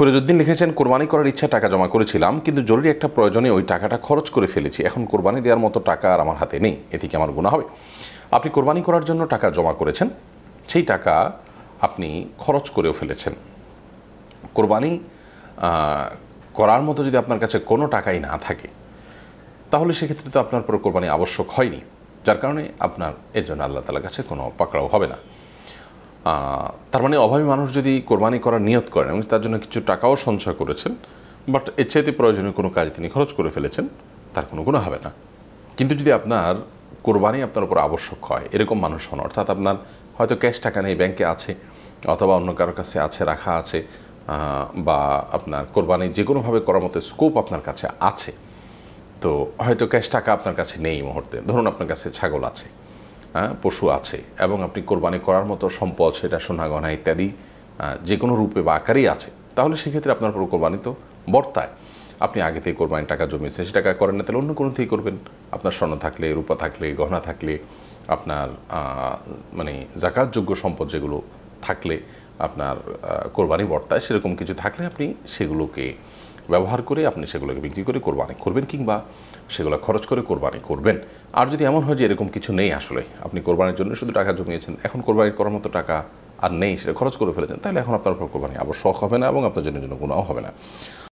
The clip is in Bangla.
ফরিদুদ্দিন লিখেছেন কোরবানি করার ইচ্ছা টাকা জমা করেছিলাম কিন্তু জরুরি একটা প্রয়োজনে ওই টাকাটা খরচ করে ফেলেছি এখন কোরবানি দেওয়ার মতো টাকা আর আমার হাতে নেই এ থেকে আমার গুণা হবে আপনি কোরবানি করার জন্য টাকা জমা করেছেন সেই টাকা আপনি খরচ করেও ফেলেছেন কোরবানি করার মতো যদি আপনার কাছে কোনো টাকাই না থাকে তাহলে সেক্ষেত্রে তো আপনার পর কোরবানি আবশ্যক হয়নি যার কারণে আপনার এর জন্য আল্লাহ তালার কাছে কোনো পাকড়াও হবে না তার মানে অভাবী মানুষ যদি কোরবানি করার নিয়ত করেন এবং তার জন্য কিছু টাকাও সঞ্চয় করেছেন বাট এর প্রয়োজনীয় কোনো কাজে তিনি খরচ করে ফেলেছেন তার কোনো কোনো হবে না কিন্তু যদি আপনার কোরবানি আপনার উপর আবশ্যক হয় এরকম মানুষ হন অর্থাৎ আপনার হয়তো ক্যাশ টাকা নেই ব্যাংকে আছে অথবা অন্য কারোর কাছে আছে রাখা আছে বা আপনার কোরবানি যে কোনোভাবে করার মতো স্কোপ আপনার কাছে আছে তো হয়তো ক্যাশ টাকা আপনার কাছে নেই মুহূর্তে ধরুন আপনার কাছে ছাগল আছে হ্যাঁ, পশু আছে এবং আপনি কোরবানি করার মতো সম্পদ সেটা সোনা গহনা ইত্যাদি যে কোনো রূপে বা আকারেই আছে তাহলে সেক্ষেত্রে আপনার পুরো কোরবানি তো বর্তায় আপনি আগে থেকে কোরবানির টাকা জমিয়েছেন সে টাকা করেন না তাহলে অন্য কোনো থেকে করবেন আপনার স্বর্ণ থাকলে রূপা থাকলে গহনা থাকলে আপনার মানে জাকাতযোগ্য সম্পদ যেগুলো থাকলে আপনার কোরবানি বর্তায় সেরকম কিছু থাকলে আপনি সেগুলোকে ব্যবহার করে আপনি সেগুলোকে বিক্রি করে কোরবানি করবেন কিংবা সেগুলো খরচ করে কোরবানি করবেন আর যদি এমন হয় যে এরকম কিছু নেই আসলে আপনি কোরবানির জন্য শুধু টাকা জমিয়েছেন এখন কোরবানি করার মতো টাকা আর নেই সেটা খরচ করে ফেলেছেন তাহলে এখন আপনার উপর কোরবানি আবার শখ হবে না এবং আপনার জন্য কোনো গুণাও হবে না